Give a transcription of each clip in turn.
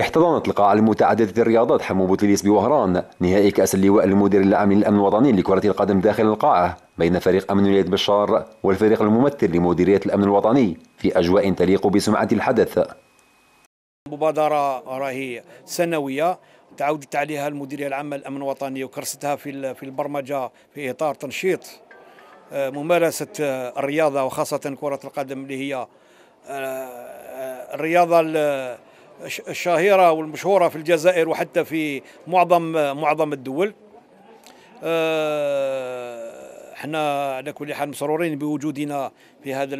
احتضنت القاعة المتعددة الرياضات حمو بوتليس بوهران نهائي كأس اللواء المدير العام للأمن الوطني لكرة القدم داخل القاعة بين فريق أمن ولاية بشار والفريق الممثل لمديرية الأمن الوطني في أجواء تليق بسمعة الحدث مبادرة راهي سنوية تعودت عليها المديرية العامة للأمن الوطني وكرستها في في البرمجة في إطار تنشيط آه، ممارسة الرياضة وخاصة كرة القدم اللي هي آه، آه، الرياضة الشهيرة والمشهورة في الجزائر وحتى في معظم معظم الدول آه، احنا على كل حال مسرورين بوجودنا في هذا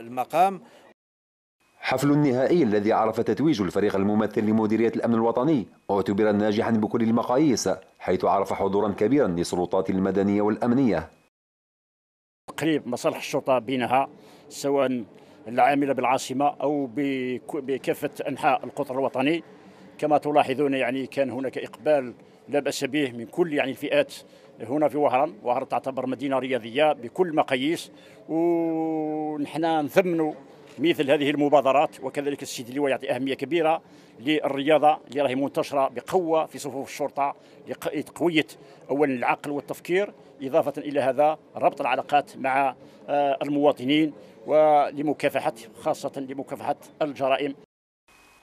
المقام حفل النهائي الذي عرف تتويج الفريق الممثل لمديرية الأمن الوطني اعتبر ناجحا بكل المقاييس حيث عرف حضورا كبيرا للسلطات المدنية والأمنية تقريب مصالح الشرطة بينها سواء العامله بالعاصمه او بكافه انحاء القطر الوطني كما تلاحظون يعني كان هناك اقبال لا باس به من كل يعني الفئات هنا في وهران وهران تعتبر مدينه رياضيه بكل المقاييس ونحن نثمنوا مثل هذه المبادرات وكذلك السيد اللواء يعطي أهمية كبيرة للرياضة اللي راهي منتشرة بقوة في صفوف الشرطة لتقوية أولا العقل والتفكير إضافة إلى هذا ربط العلاقات مع آه، المواطنين ولمكافحة خاصة لمكافحة الجرائم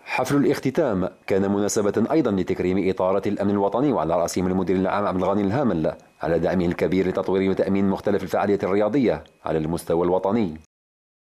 حفل الاختتام كان مناسبة أيضا لتكريم إطارة الأمن الوطني وعلى رأسهم المدير العام عبد الغني الهامل على دعمه الكبير لتطوير وتأمين مختلف الفعاليات الرياضية على المستوى الوطني